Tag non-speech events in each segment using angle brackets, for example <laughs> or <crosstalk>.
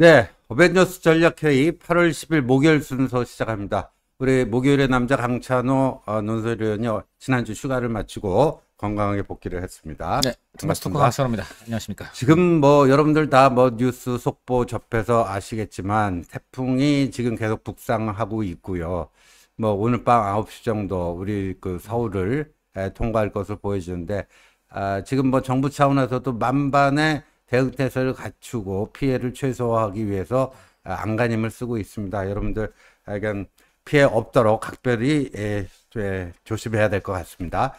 네, 어벤져스 전략회의 8월 10일 목요일 순서 시작합니다. 우리 목요일의 남자 강찬호 어, 논설 위원이 지난주 휴가를 마치고 건강하게 복귀를 했습니다. 네, 투마스토크 강선호입니다. 안녕하십니까. 지금 뭐 여러분들 다 뭐 뉴스 속보 접해서 아시겠지만 태풍이 지금 계속 북상하고 있고요. 뭐 오늘 밤 9시 정도 우리 그 서울을 에, 통과할 것을 보여주는데 아, 지금 뭐 정부 차원에서도 만반의 대응태세를 갖추고 피해를 최소화하기 위해서 아, 안간힘을 쓰고 있습니다. 여러분들 약간 아, 피해 없도록 각별히 예, 예, 조심해야 될 것 같습니다.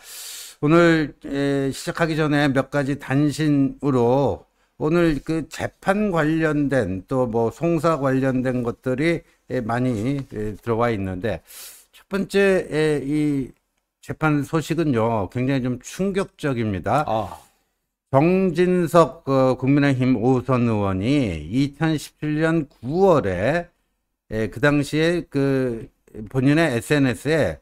오늘 예, 시작하기 전에 몇 가지 단신으로 오늘 그 재판 관련된 또 뭐 송사 관련된 것들이 많이 들어와 있는데 첫 번째 이 재판 소식은요 굉장히 좀 충격적입니다. 아. 정진석 그 국민의힘 오선 의원이 2017년 9월에 예, 그 당시에 그 본인의 SNS에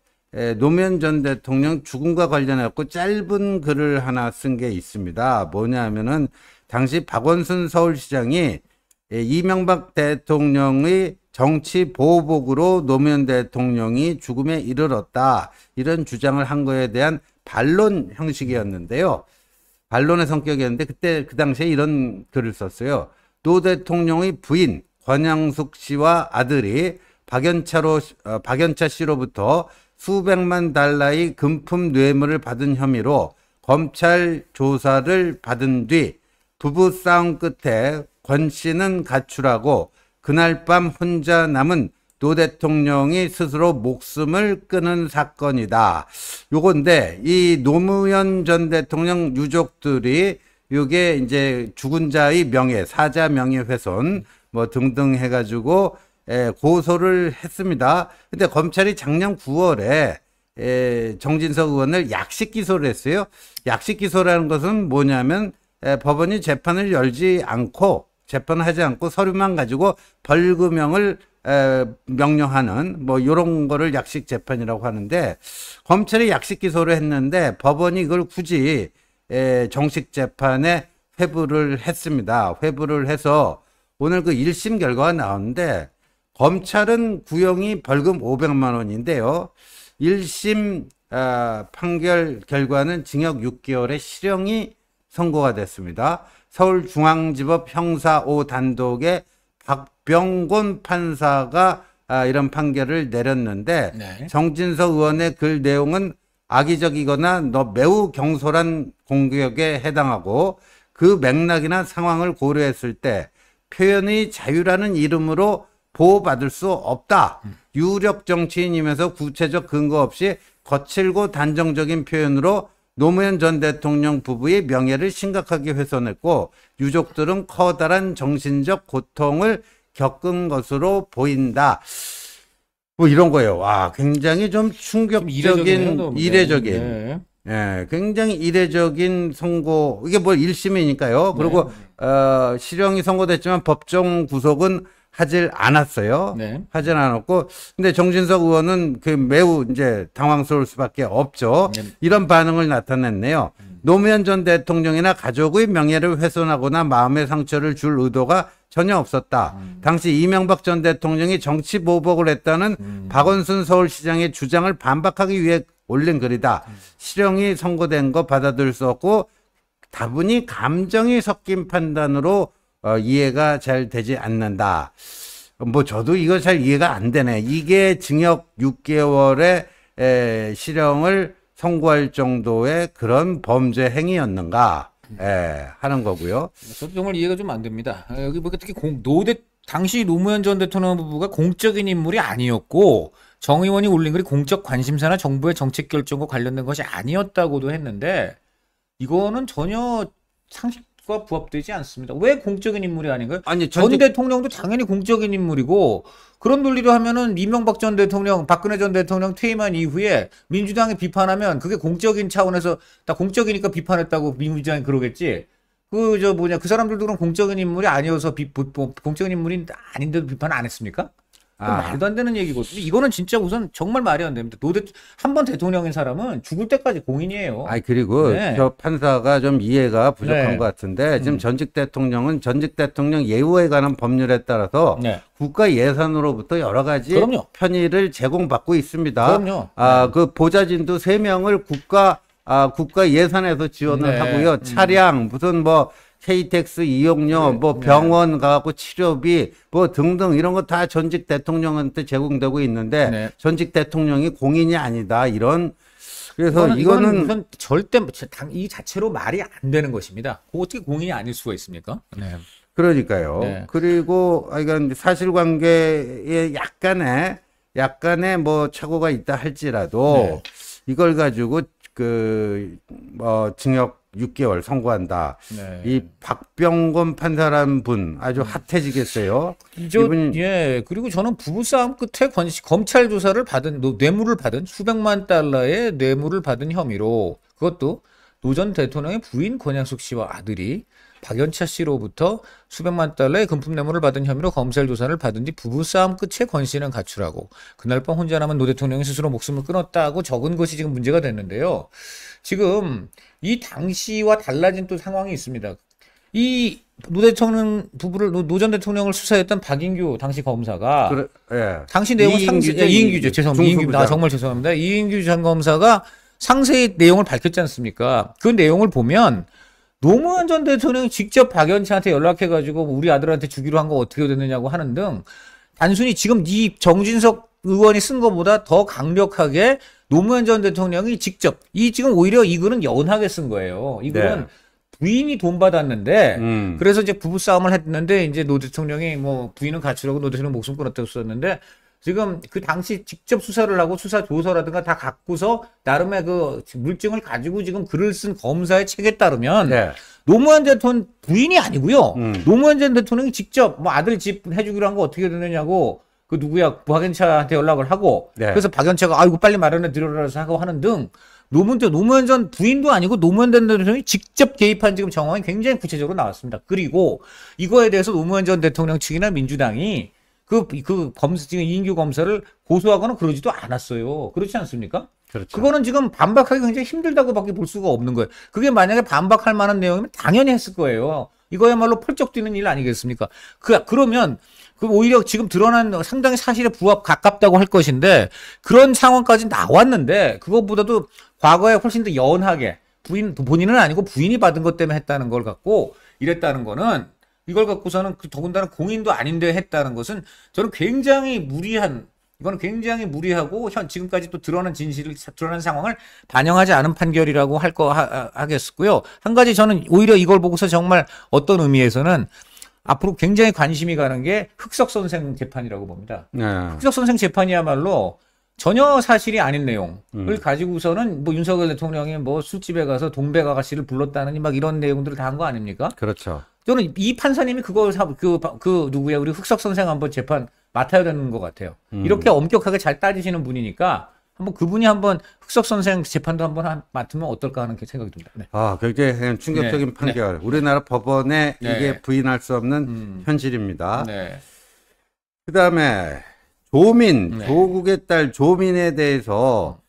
노무현 전 대통령 죽음과 관련해갖고 짧은 글을 하나 쓴 게 있습니다. 뭐냐 면은 당시 박원순 서울시장이 이명박 대통령의 정치 보복으로 노무현 대통령이 죽음에 이르렀다. 이런 주장을 한 거에 대한 반론 형식이었는데요. 반론의 성격이었는데 그때 그 당시에 이런 글을 썼어요. 노 대통령의 부인 권양숙 씨와 아들이 박연차로 어, 박연차 씨로부터 수백만 달러의 금품 뇌물을 받은 혐의로 검찰 조사를 받은 뒤 부부 싸움 끝에 권 씨는 가출하고 그날 밤 혼자 남은 노 대통령이 스스로 목숨을 끊은 사건이다. 요건데 이 노무현 전 대통령 유족들이 요게 이제 죽은 자의 명예, 사자 명예 훼손 뭐 등등 해 가지고 고소를 했습니다. 근데 검찰이 작년 9월에 에, 정진석 의원을 약식 기소를 했어요. 약식 기소라는 것은 뭐냐면 법원이 재판을 열지 않고 재판하지 않고 서류만 가지고 벌금형을 에, 명령하는 뭐 이런 거를 약식 재판이라고 하는데 검찰이 약식 기소를 했는데 법원이 이걸 굳이 에, 정식 재판에 회부를 했습니다. 회부를 해서 오늘 그 1심 결과가 나왔는데 검찰은 구형이 벌금 500만 원인데요. 1심 어, 아, 판결 결과는 징역 6개월의 실형이 선고가 됐습니다. 서울중앙지법 형사 5단독의 박병곤 판사가 아, 이런 판결을 내렸는데 네. 정진서 의원의 글 내용은 악의적이거나 너 매우 경솔한 공격에 해당하고 그 맥락이나 상황을 고려했을 때 표현의 자유라는 이름으로 보호받을 수 없다. 음. 유력 정치인이면서 구체적 근거 없이 거칠고 단정적인 표현으로 노무현 전 대통령 부부의 명예를 심각하게 훼손했고 유족들은 커다란 정신적 고통을 겪은 것으로 보인다. 뭐 이런 거예요. 와, 굉장히 좀 충격적인 좀 이례적인 네. 예, 굉장히 이례적인 선고. 이게 뭐 1심이니까요. 그리고 네. 어, 실형이 선고됐지만 법정 구속은 하질 않았어요. 네. 하질 않았고, 근데 정진석 의원은 그 매우 이제 당황스러울 수밖에 없죠. 네. 이런 반응을 나타냈네요. 음. 노무현 전 대통령이나 가족의 명예를 훼손하거나 마음의 상처를 줄 의도가 전혀 없었다. 음. 당시 이명박 전 대통령이 정치 보복을 했다는 음. 박원순 서울시장의 주장을 반박하기 위해 올린 글이다. 음. 실형이 선고된 거 받아들일 수 없고 다분히 감정이 섞인 판단으로 어, 이해가 잘 되지 않는다. 뭐 저도 이거 잘 이해가 안 되네. 이게 징역 6개월의 에, 실형을 선고할 정도의 그런 범죄 행위였는가 예, 하는 거고요. 저도 정말 이해가 좀 안 됩니다. 아, 여기 뭐 특히 공, 노대 당시 노무현 전 대통령 부부가 공적인 인물이 아니었고 정 의원이 올린 글이 공적 관심사나 정부의 정책 결정과 관련된 것이 아니었다고도 했는데 이거는 전혀 상식 수가 부합되지 않습니다. 왜 공적인 인물이 아닌가요? 아니 전, 전 대통령도 당연히 공적인 인물이고 그런 논리로 하면은 이명박 전 대통령, 박근혜 전 대통령 퇴임한 이후에 민주당이 비판하면 그게 공적인 차원에서 다 공적이니까 비판했다고 민주당이 그러겠지. 그 저 뭐냐 그 사람들도 그럼 공적인 인물이 아니어서 비, 뭐, 공적인 인물이 아닌데도 비판 안 했습니까? 아. 말도 안 되는 얘기고 이거는 진짜 우선 정말 말이 안 됩니다. 도대한 번 대통령인 사람은 죽을 때까지 공인이에요. 아 그리고 네. 저 판사가 좀 이해가 부족한 네. 것 같은데 음. 지금 음. 전직 대통령은 전직 대통령 예우에 관한 법률에 따라서 네. 국가 예산으로부터 여러 가지 그럼요. 편의를 제공받고 있습니다. 그럼요. 아그 네. 보좌진도 세 명을 국가 아 국가 예산에서 지원을 네. 하고요. 음. 차량 무슨 뭐 KTX 이용료, 네, 뭐 네. 병원 네. 가고 치료비, 뭐 등등 이런 거 다 전직 대통령한테 제공되고 있는데 네. 전직 대통령이 공인이 아니다 이런 그래서 이거는, 이거는 이건 절대 뭐 이 자체로 말이 안 되는 것입니다. 어떻게 공인이 아닐 수가 있습니까? 네. 그러니까요. 네. 그리고 그러니 아, 사실관계에 약간의 약간의 뭐 착오가 있다 할지라도 네. 이걸 가지고 그뭐 어, 징역 6개월 선고한다. 네. 이 박병건 판사란 분 아주 음. 핫해지겠어요. 이저, 이분 예 그리고 저는 부부싸움 끝에 권, 검찰 조사를 받은 뇌물을 받은 수백만 달러의 뇌물을 받은 혐의로 그것도 노 전 대통령의 부인 권양숙 씨와 아들이 박연차 씨로부터 수백만 달러의 금품 뇌물을 받은 혐의로 검찰 조사를 받은 뒤 부부싸움 끝에 권 씨는 가출하고 그날 밤 혼자 남은 노 대통령이 스스로 목숨을 끊었다고 적은 것이 지금 문제가 됐는데요. 지금 이 당시와 달라진 또 상황이 있습니다. 이 노 대통령 부부를 노 전 대통령을 수사했던 박인규 당시 검사가 그래, 예. 당시 내용은 상세 예, 이인규죠 죄송합니다 이인규 아, 정말 죄송합니다 이인규 전 검사가 상세히 내용을 밝혔지 않습니까? 그 내용을 보면 노무현 전 대통령이 직접 박연차한테 연락해가지고 우리 아들한테 주기로 한 거 어떻게 됐느냐고 하는 등 단순히 지금 이 정진석 의원이 쓴 것보다 더 강력하게 노무현 전 대통령이 직접 이 지금 오히려 이 글은 연하게쓴 거예요. 이 글은 네. 부인이 돈 받았는데 음. 그래서 이제 부부 싸움을 했는데 이제 노 대통령이 뭐 부인은 가출하고 노 대통령 목숨 끊었다고 썼는데 지금 그 당시 직접 수사를 하고 수사 조서라든가 다 갖고서 나름의 그 물증을 가지고 지금 글을 쓴 검사의 책에 따르면 네. 노무현 대통령 부인이 아니고요. 음. 노무현 전 대통령이 직접 뭐 아들 집 해주기로 한 거 어떻게 되느냐고 그 누구야 박연차한테 연락을 하고 네. 그래서 박연차가 아이고 빨리 마련해 드려라서 하고 하는 등 노무현 노무현 전 부인도 아니고 노무현 전 대통령이 직접 개입한 지금 정황이 굉장히 구체적으로 나왔습니다. 그리고 이거에 대해서 노무현 전 대통령 측이나 민주당이 그, 그 검사, 지금 인규 검사를 고소하거나 그러지도 않았어요. 그렇지 않습니까? 그렇죠. 그거는 지금 반박하기 굉장히 힘들다고밖에 볼 수가 없는 거예요. 그게 만약에 반박할 만한 내용이면 당연히 했을 거예요. 이거야말로 펄쩍 뛰는 일 아니겠습니까? 그, 그러면, 그 오히려 지금 드러난 상당히 사실에 부합 가깝다고 할 것인데, 그런 상황까지 나왔는데, 그것보다도 과거에 훨씬 더 연하게, 부인, 본인은 아니고 부인이 받은 것 때문에 했다는 걸 갖고 이랬다는 거는 이걸 갖고서는 그 더군다나 공인도 아닌데 했다는 것은 저는 굉장히 무리한 이건 굉장히 무리하고 현 지금까지 또 드러난 진실을 드러난 상황을 반영하지 않은 판결이라고 할 거 하겠고요. 한 가지 저는 오히려 이걸 보고서 정말 어떤 의미에서는 앞으로 굉장히 관심이 가는 게 흑석 선생 재판이라고 봅니다. 네. 흑석 선생 재판이야말로 전혀 사실이 아닌 내용을 음. 가지고서는 뭐 윤석열 대통령이 뭐 술집에 가서 동백 아가씨를 불렀다느니 막 이런 내용들을 다 한 거 아닙니까? 그렇죠. 또는 이 판사님이 그거 그, 그 누구야 우리 흑석 선생 한번 재판 맡아야 되는 것 같아요. 음. 이렇게 엄격하게 잘 따지시는 분이니까 한번 그분이 한번 흑석 선생 재판도 한번 맡으면 어떨까 하는 생각이 듭니다. 네. 아, 굉장히 충격적인 네. 판결. 네. 우리나라 법원의 네. 이게 부인할 수 없는 음. 현실입니다. 네. 그 다음에 조민, 네. 조국의 딸 조민에 대해서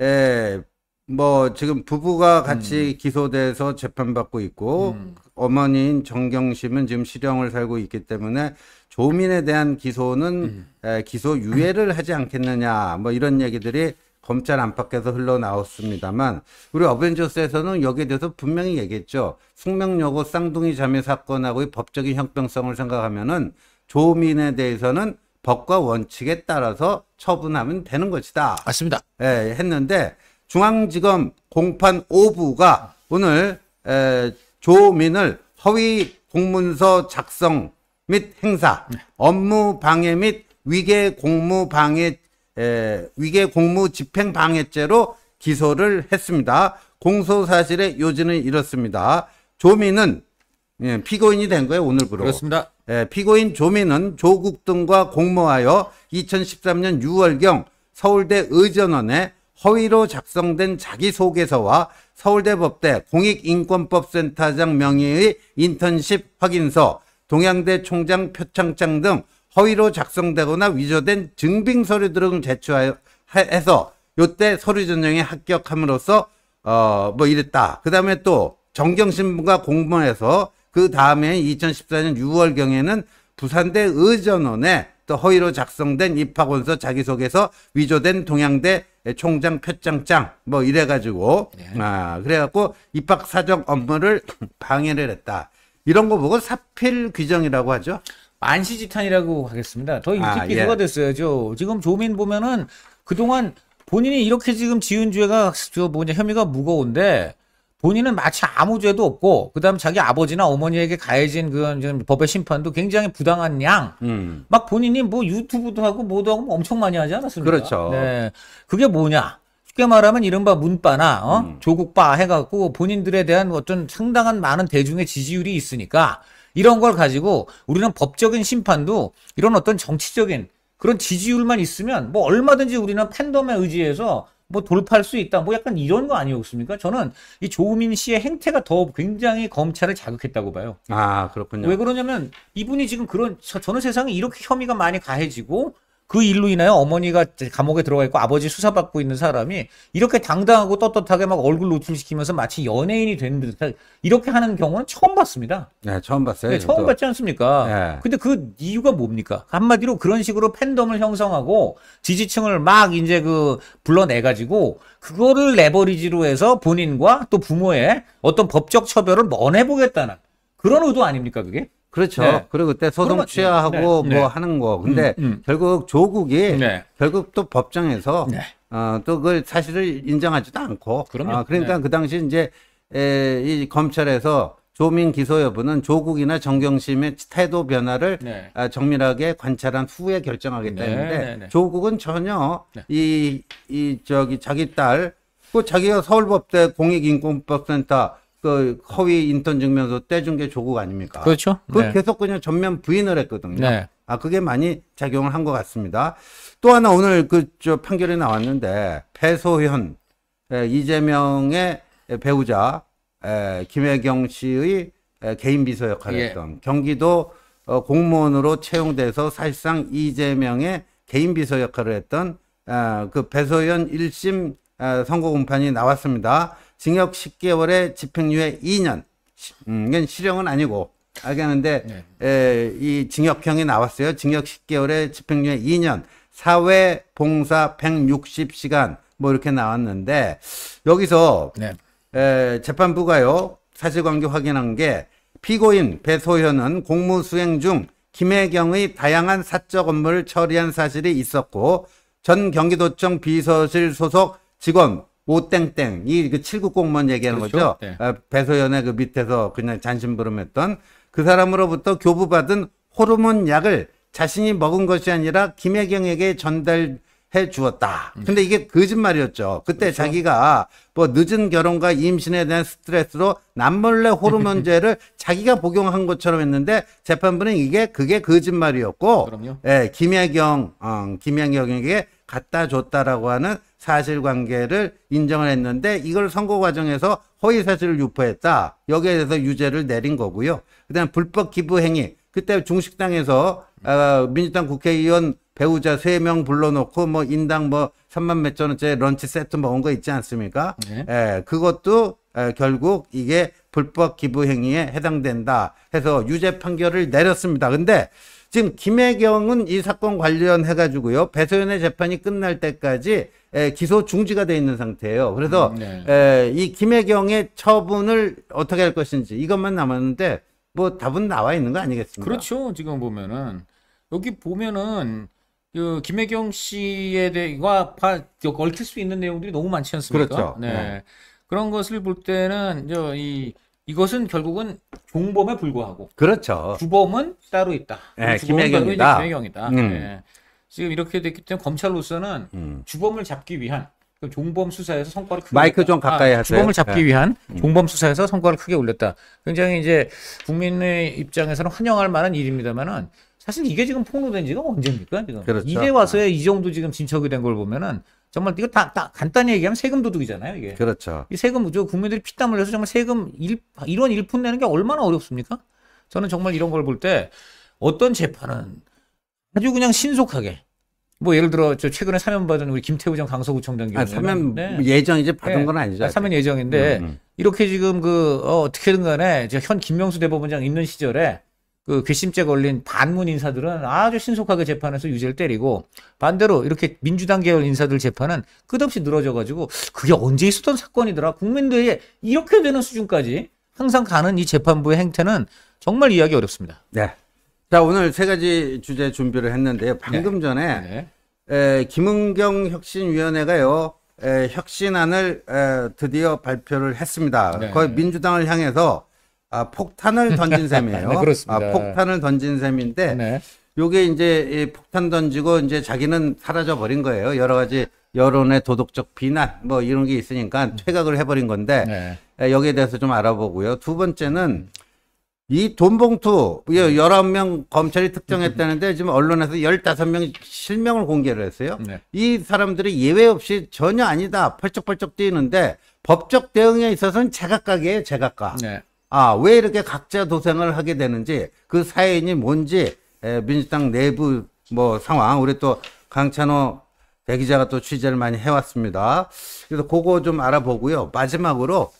에, 뭐 지금 부부가 같이 음. 기소돼서 재판받고 있고 음. 어머니인 정경심은 지금 실형을 살고 있기 때문에 조민에 대한 기소는 음. 에, 기소 유예를 하지 않겠느냐 뭐 이런 얘기들이 검찰 안팎에서 흘러나왔습니다만 우리 어벤져스에서는 여기에 대해서 분명히 얘기했죠. 숙명여고 쌍둥이 자매 사건하고의 법적인 형평성을 생각하면은 조민에 대해서는 법과 원칙에 따라서 처분하면 되는 것이다. 맞습니다. 예, 했는데 중앙지검 공판 5부가 오늘 에, 조민을 허위 공문서 작성 및 행사, 업무 방해 및 위계 공무 방해 에, 위계 공무 집행 방해죄로 기소를 했습니다. 공소 사실의 요지는 이렇습니다. 조민은 예, 피고인이 된 거예요 오늘부로. 그렇습니다. 예, 피고인 조민은 조국 등과 공모하여 2013년 6월경 서울대 의전원에 허위로 작성된 자기소개서와 서울대법대 공익인권법센터장 명의의 인턴십 확인서, 동양대 총장 표창장 등 허위로 작성되거나 위조된 증빙 서류 등을 제출해서 요 때 서류 전형에 합격함으로써 어 뭐 이랬다. 그 다음에 또 정경신문과 공모해서 그 다음에 2014년 6월경에는 부산대 의전원에 또 허위로 작성된 입학원서 자기소개서 위조된 동양대 예, 총장 표창장 뭐 이래가지고 네. 아 그래갖고 입학 사정 업무를 <clears throat> 방해를 했다 이런 거 보고 사필 규정이라고 하죠. 안시지탄이라고 하겠습니다. 더 아, 일찍 예. 기소가 예. 됐어야죠. 지금 조민 보면은 그동안 본인이 이렇게 지금 지은 죄가 저 뭐냐 혐의가 무거운데 본인은 마치 아무 죄도 없고 그다음 자기 아버지나 어머니에게 가해진 그런 법의 심판도 굉장히 부당한 양. 음. 막 본인이 뭐 유튜브도 하고 뭐도 하고 뭐 엄청 많이 하지 않았습니까? 그렇죠. 네. 그게 뭐냐? 쉽게 말하면 이른바 문바나 어? 음. 조국바 해갖고 본인들에 대한 어떤 상당한 많은 대중의 지지율이 있으니까 이런 걸 가지고 우리는 법적인 심판도 이런 어떤 정치적인 그런 지지율만 있으면 뭐 얼마든지 우리는 팬덤에 의지해서 뭐 돌파할 수 있다. 뭐 약간 이런 거 아니었습니까? 저는 이 조우민 씨의 행태가 더 굉장히 검찰을 자극했다고 봐요. 아, 그렇군요. 왜 그러냐면 이분이 지금 그런 저는 세상에 이렇게 혐의가 많이 가해지고 그 일로 인하여 어머니가 감옥에 들어가 있고 아버지 수사받고 있는 사람이 이렇게 당당하고 떳떳하게 막 얼굴 노출시키면서 마치 연예인이 되는 듯한 이렇게 하는 경우는 처음 봤습니다. 네, 처음 봤어요. 네, 처음 봤지 않습니까? 네. 근데 그 이유가 뭡니까? 한마디로 그런 식으로 팬덤을 형성하고 지지층을 막 이제 그 불러내가지고 그거를 레버리지로 해서 본인과 또 부모의 어떤 법적 처벌을 면해보겠다는 그런 의도 아닙니까, 그게? 그렇죠. 네. 그리고 그때 소송 취하하고 네. 뭐 네. 뭐 하는 거. 음, 근데 음, 음. 결국 조국이 네. 결국 또 법정에서 네. 어, 또 그걸 사실을 인정하지도 않고. 어, 그럼요. 아, 그러니까 네. 그 당시 이제 에, 이 검찰에서 조민 기소 여부는 조국이나 정경심의 태도 변화를 아, 정밀하게 관찰한 후에 결정하겠다 했는데 조국은 전혀 이, 이 저기 자기 딸또 그 자기가 서울법대 공익인권법센터 그 허위 인턴 증명서 떼준 게 조국 아닙니까? 그렇죠. 그 네. 계속 그냥 전면 부인을 했거든요. 네. 아 그게 많이 작용을 한 것 같습니다. 또 하나 오늘 그 저 판결이 나왔는데 배소현 에, 예, 이재명의 배우자 에, 예, 김혜경 씨의 에, 예, 개인 비서 역할을 예. 했던 경기도 어, 공무원으로 채용돼서 사실상 이재명의 개인 비서 역할을 했던 어, 그 배소현 1심 어, 아, 선거 공판이 나왔습니다. 징역 10개월에 집행유예 2년. 음, 이건 실형은 아니고 알겠는데 네. 에, 이 징역형이 나왔어요. 징역 10개월에 집행유예 2년, 사회 봉사 160시간 뭐 이렇게 나왔는데 여기서 네. 에, 재판부가요 사실관계 확인한 게 피고인 배소현은 공무수행 중 김혜경의 다양한 사적 업무를 처리한 사실이 있었고 전 경기도청 비서실 소속 직원 오땡땡 이그 790번 얘기하는 그렇죠? 거죠. 네. 어, 배소연의 그 밑에서 그냥 잔심부름했던 그 사람으로부터 교부받은 호르몬 약을 자신이 먹은 것이 아니라 김혜경에게 전달 해 주었다. 근데 이게 거짓말이었죠. 그때 그렇죠? 자기가 뭐 늦은 결혼과 임신에 대한 스트레스로 남몰래 호르몬제를 <laughs> 자기가 복용한 것처럼 했는데 재판부는 이게 그게 거짓말이었고 그럼요. 예, 김혜경 어, 김혜경에게 갖다 줬다라고 하는 사실관계를 인정을 했는데 이걸 선고 과정에서 허위 사실을 유포했다. 여기에 대해서 유죄를 내린 거고요. 그다음 불법 기부 행위 그때 중식당에서 어, 민주당 국회의원 배우자 세 명 불러놓고 뭐 인당 뭐 3만 몇천 원짜리 런치 세트 먹은 거 있지 않습니까? 네. 예, 그것도 에, 예, 결국 이게 불법 기부 행위에 해당된다 해서 유죄 판결을 내렸습니다. 근데 지금 김혜경은 이 사건 관련해 가지고요 배소연의 재판이 끝날 때까지 에, 예, 기소 중지가 돼 있는 상태예요. 그래서 음, 네. 에, 예, 이 김혜경의 처분을 어떻게 할 것인지 이것만 남았는데 뭐 답은 나와 있는 거 아니겠습니까? 그렇죠. 지금 보면은 여기 보면은 그 김혜경 씨에 대해와 얽힐 수 있는 내용들이 너무 많지 않습니까? 그렇죠. 네. 네. 그런 것을 볼 때는 이 이것은 결국은 종범에 불과하고 그렇죠. 주범은 따로 있다. 네, 김혜경이다. 김혜경이다. 음. 네. 지금 이렇게 됐기 때문에 검찰로서는 음. 주범을 잡기 위한 그 종범 수사에서 성과를 크게 마이크 올렸다. 좀 아, 가까이 아, 하세요. 주범을 잡기 네. 위한 음. 종범 수사에서 성과를 크게 올렸다. 굉장히 이제 국민의 입장에서는 환영할 만한 일입니다만은 사실 이게 지금 폭로된 지가 언제입니까? 지금 그렇죠. 이제 와서야 이 정도 지금 진척이 된 걸 보면은 정말 이거 다, 다 간단히 얘기하면 세금 도둑이잖아요, 이게. 그렇죠. 이 세금 무조 국민들이 피땀 흘려서 정말 세금 일, 이런 일푼 내는 게 얼마나 어렵습니까? 저는 정말 이런 걸 볼 때 어떤 재판은 아주 그냥 신속하게 뭐 예를 들어 저 최근에 사면 받은 우리 김태우 전 강서구청장 아, 사면 예정 이제 받은 네. 건 아니죠. 아, 사면 예정인데 음, 음. 이렇게 지금 그 어, 어떻게든 간에 현 김명수 대법원장 있는 시절에 그 괘씸죄 걸린 반문 인사들은 아주 신속하게 재판에서 유죄를 때리고 반대로 이렇게 민주당 계열 인사들 재판은 끝없이 늘어져가지고 그게 언제 있었던 사건이더라 국민들이 이렇게 되는 수준까지 항상 가는 이 재판부의 행태는 정말 이해하기 어렵습니다. 네. 자 오늘 세 가지 주제 준비를 했는데요. 방금 네. 전에 네. 에, 김은경 혁신위원회가요 에, 혁신안을 에, 드디어 발표를 했습니다. 네. 거의 민주당을 향해서 아, 폭탄을 던진 <laughs> 셈이에요. 네, 그렇습니다. 아, 폭탄을 던진 셈인데 네. 요게 이제 폭탄 던지고 이제 자기는 사라져 버린 거예요. 여러 가지 여론의 도덕적 비난 뭐 이런 게 있으니까 음. 퇴각을 해버린 건데 네. 여기에 대해서 좀 알아보고요. 두 번째는 이 돈봉투 열1홉명 검찰이 특정했다는데 지금 언론에서 1 5섯명 실명을 공개를 했어요. 네. 이 사람들이 예외 없이 전혀 아니다 펄쩍펄쩍 뛰는데 법적 대응에 있어서는 제각각이에요. 제각각. 네. 아, 왜 이렇게 각자 도생을 하게 되는지 그 사연이 뭔지 에, 민주당 내부 뭐 상황 우리 또 강찬호 대기자가 또 취재를 많이 해왔습니다. 그래서 그거 좀 알아보고요. 마지막으로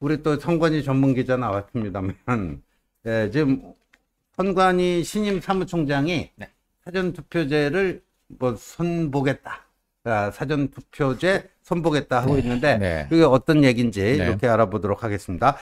우리 또 선관위 전문 기자 나왔습니다만 예, 지금 선관위 신임 사무총장이 네. 사전 투표제를 뭐 선보겠다. 아, 사전 투표제 선보겠다 하고 네. 있는데 네. 그게 어떤 얘기인지 네. 이렇게 알아보도록 하겠습니다.